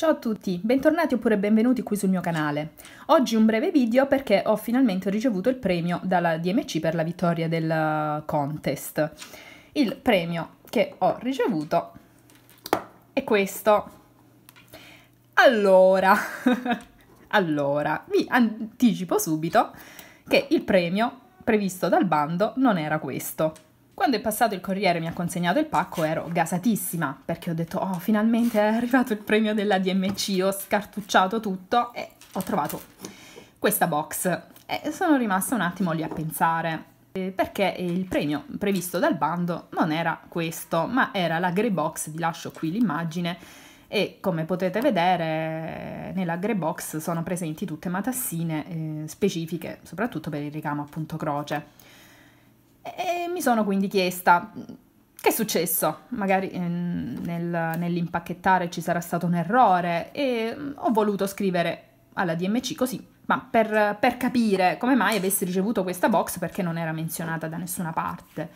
Ciao a tutti, bentornati oppure benvenuti qui sul mio canale. Oggi un breve video perché ho finalmente ricevuto il premio dalla DMC per la vittoria del contest. Il premio che ho ricevuto è questo. Allora, allora, vi anticipo subito che il premio previsto dal bando non era questo quando è passato il corriere e mi ha consegnato il pacco ero gasatissima perché ho detto oh finalmente è arrivato il premio della DMC, ho scartucciato tutto e ho trovato questa box e sono rimasta un attimo lì a pensare eh, perché il premio previsto dal bando non era questo ma era la grey box, vi lascio qui l'immagine e come potete vedere nella grey box sono presenti tutte matassine eh, specifiche soprattutto per il ricamo appunto croce. E mi sono quindi chiesta, che è successo? Magari eh, nel, nell'impacchettare ci sarà stato un errore e mm, ho voluto scrivere alla DMC così, ma per, per capire come mai avessi ricevuto questa box perché non era menzionata da nessuna parte.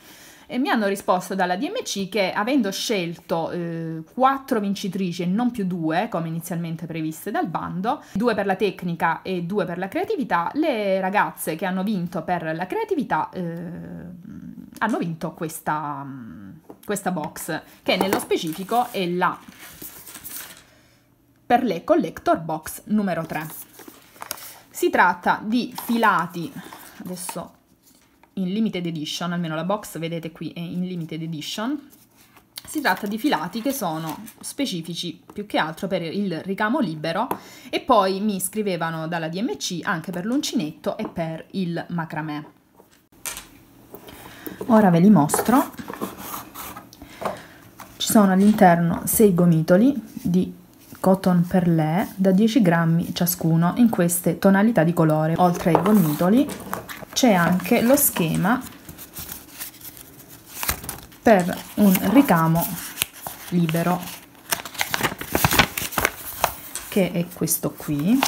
E mi hanno risposto dalla DMC che avendo scelto eh, vincitrici e non più due, come inizialmente previste dal bando, due per la tecnica e due per la creatività, le ragazze che hanno vinto per la creatività eh, hanno vinto questa, questa box, che nello specifico è la per le Collector Box numero 3. Si tratta di filati, adesso in limited edition, almeno la box vedete qui è in limited edition, si tratta di filati che sono specifici più che altro per il ricamo libero e poi mi scrivevano dalla DMC anche per l'uncinetto e per il macramè. Ora ve li mostro. Ci sono all'interno 6 gomitoli di cotton perlé da 10 grammi ciascuno in queste tonalità di colore, oltre ai gomitoli c'è anche lo schema per un ricamo libero che è questo qui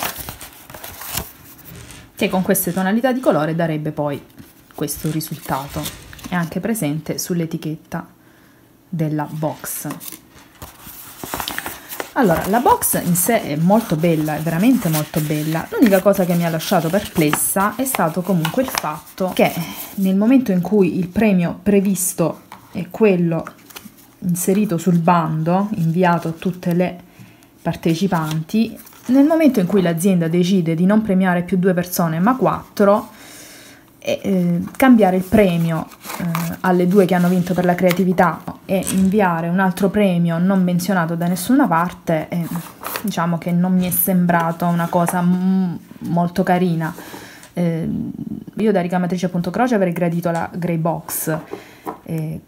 che con queste tonalità di colore darebbe poi questo risultato è anche presente sull'etichetta della box allora, la box in sé è molto bella, è veramente molto bella. L'unica cosa che mi ha lasciato perplessa è stato comunque il fatto che nel momento in cui il premio previsto è quello inserito sul bando, inviato a tutte le partecipanti, nel momento in cui l'azienda decide di non premiare più due persone ma quattro, e eh, cambiare il premio eh, alle due che hanno vinto per la creatività e inviare un altro premio non menzionato da nessuna parte, eh, diciamo che non mi è sembrato una cosa m- molto carina. Eh, io da ricamatrice.croce avrei gradito la grey box. Eh,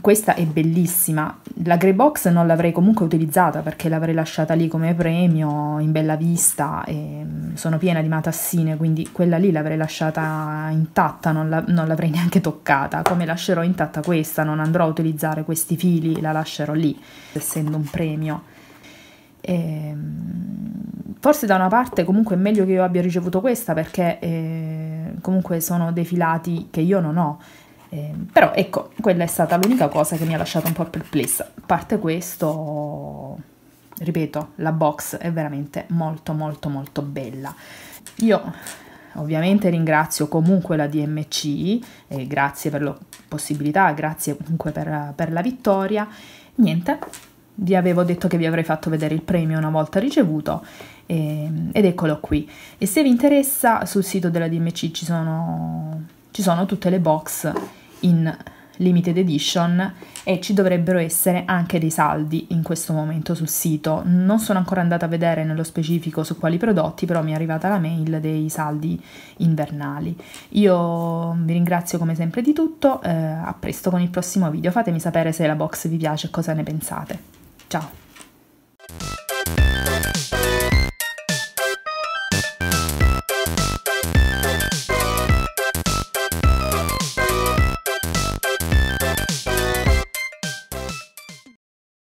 questa è bellissima, la grey box non l'avrei comunque utilizzata perché l'avrei lasciata lì come premio in bella vista e mm, sono piena di matassine quindi quella lì l'avrei lasciata intatta, non, l'avrei neanche toccata, come lascerò intatta questa, non andrò a utilizzare questi fili, la lascerò lì essendo un premio. E, ehm, forse da una parte comunque è meglio che io abbia ricevuto questa perché eh, comunque sono dei filati che io non ho eh, però ecco, quella è stata l'unica cosa che mi ha lasciato un po' perplessa. A parte questo, ripeto, la box è veramente molto molto molto bella. Io ovviamente ringrazio comunque la DMC, eh, grazie per la possibilità, grazie comunque per, per la vittoria. Niente, vi avevo detto che vi avrei fatto vedere il premio una volta ricevuto eh, ed eccolo qui. E se vi interessa sul sito della DMC ci sono, ci sono tutte le box in limited edition e ci dovrebbero essere anche dei saldi in questo momento sul sito. Non sono ancora andata a vedere nello specifico su quali prodotti, però mi è arrivata la mail dei saldi invernali. Io vi ringrazio come sempre di tutto, eh, a presto con il prossimo video, fatemi sapere se la box vi piace e cosa ne pensate. Ciao!